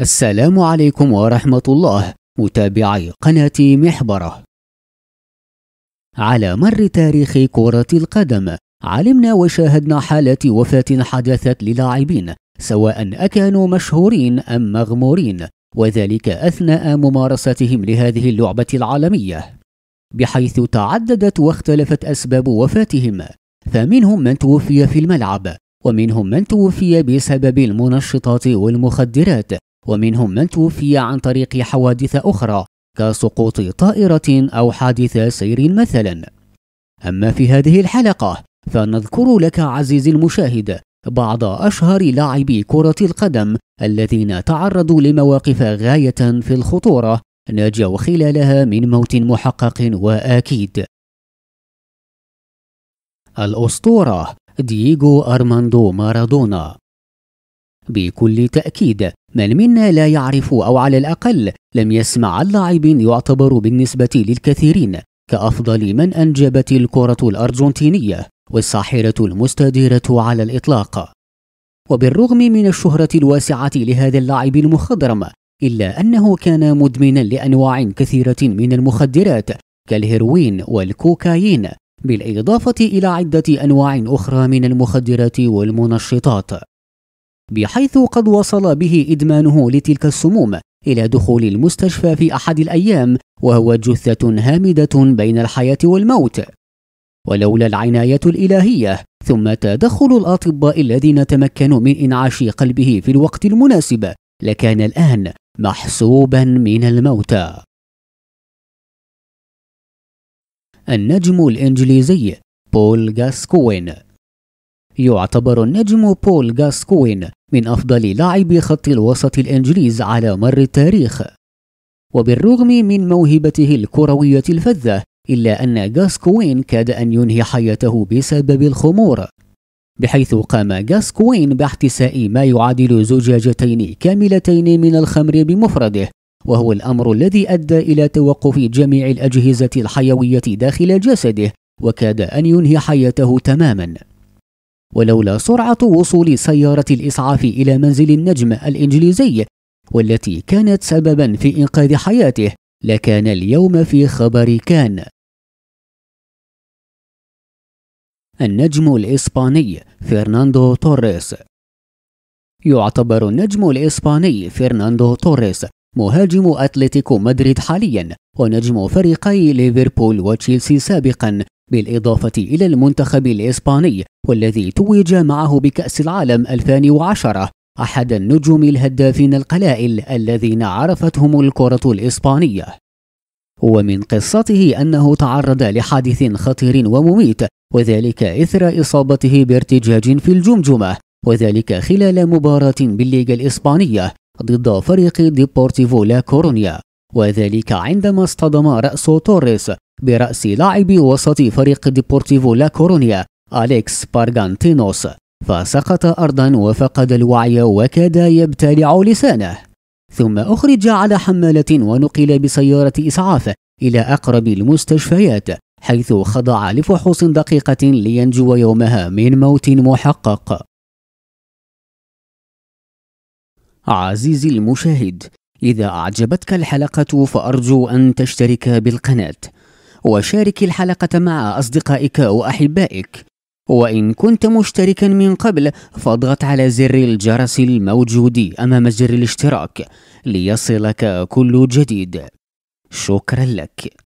السلام عليكم ورحمة الله متابعي قناة محبرة على مر تاريخ كرة القدم علمنا وشاهدنا حالات وفاة حدثت للاعبين سواء أكانوا مشهورين أم مغمورين وذلك أثناء ممارستهم لهذه اللعبة العالمية بحيث تعددت واختلفت أسباب وفاتهم فمنهم من توفي في الملعب ومنهم من توفي بسبب المنشطات والمخدرات ومنهم من توفي عن طريق حوادث أخرى كسقوط طائرة أو حادث سير مثلا أما في هذه الحلقة فنذكر لك عزيزي المشاهد بعض أشهر لاعبي كرة القدم الذين تعرضوا لمواقف غاية في الخطورة نجوا خلالها من موت محقق وأكيد الأسطورة دييغو أرماندو مارادونا بكل تأكيد من منا لا يعرف أو على الأقل لم يسمع عن لاعب يعتبر بالنسبة للكثيرين كأفضل من أنجبت الكرة الأرجنتينية والساحرة المستديرة على الإطلاق وبالرغم من الشهرة الواسعة لهذا اللاعب المخضرم إلا أنه كان مدمنا لأنواع كثيرة من المخدرات كالهيروين والكوكايين بالإضافة إلى عدة أنواع أخرى من المخدرات والمنشطات بحيث قد وصل به إدمانه لتلك السموم إلى دخول المستشفى في أحد الأيام وهو جثة هامدة بين الحياة والموت ولولا العناية الإلهية ثم تدخل الأطباء الذين تمكنوا من إنعاش قلبه في الوقت المناسب لكان الآن محسوبا من الموتى النجم الإنجليزي بول جاسكوين يعتبر النجم بول جاسكوين من أفضل لاعبي خط الوسط الإنجليز على مر التاريخ وبالرغم من موهبته الكروية الفذة إلا أن جاسكوين كاد أن ينهي حياته بسبب الخمور بحيث قام جاسكوين باحتساء ما يعادل زجاجتين كاملتين من الخمر بمفرده وهو الأمر الذي أدى إلى توقف جميع الأجهزة الحيوية داخل جسده وكاد أن ينهي حياته تماما ولولا سرعة وصول سيارة الإسعاف إلى منزل النجم الإنجليزي والتي كانت سببا في إنقاذ حياته لكان اليوم في خبر كان النجم الإسباني فرناندو توريس يعتبر النجم الإسباني فرناندو توريس مهاجم أتلتيكو مدريد حاليا ونجم فريقي ليفربول وتشيلسي سابقا بالإضافة إلى المنتخب الإسباني والذي توج معه بكأس العالم 2010 أحد النجوم الهدافين القلائل الذين عرفتهم الكرة الإسبانية ومن قصته أنه تعرض لحادث خطير ومميت وذلك إثر إصابته بارتجاج في الجمجمة وذلك خلال مباراة بالليغا الإسبانية ضد فريق ديبورتيفو لا كورونيا وذلك عندما اصطدم رأس توريس برأس لاعب وسط فريق ديبورتيفو لا كورونيا أليكس بارغانتينوس فسقط أرضا وفقد الوعي وكاد يبتلع لسانه ثم أخرج على حمالة ونقل بسيارة إسعاف إلى أقرب المستشفيات حيث خضع لفحوص دقيقة لينجو يومها من موت محقق عزيزي المشاهد إذا أعجبتك الحلقة فأرجو أن تشترك بالقناة وشارك الحلقة مع أصدقائك وأحبائك وإن كنت مشتركا من قبل فاضغط على زر الجرس الموجود أمام زر الاشتراك ليصلك كل جديد شكرا لك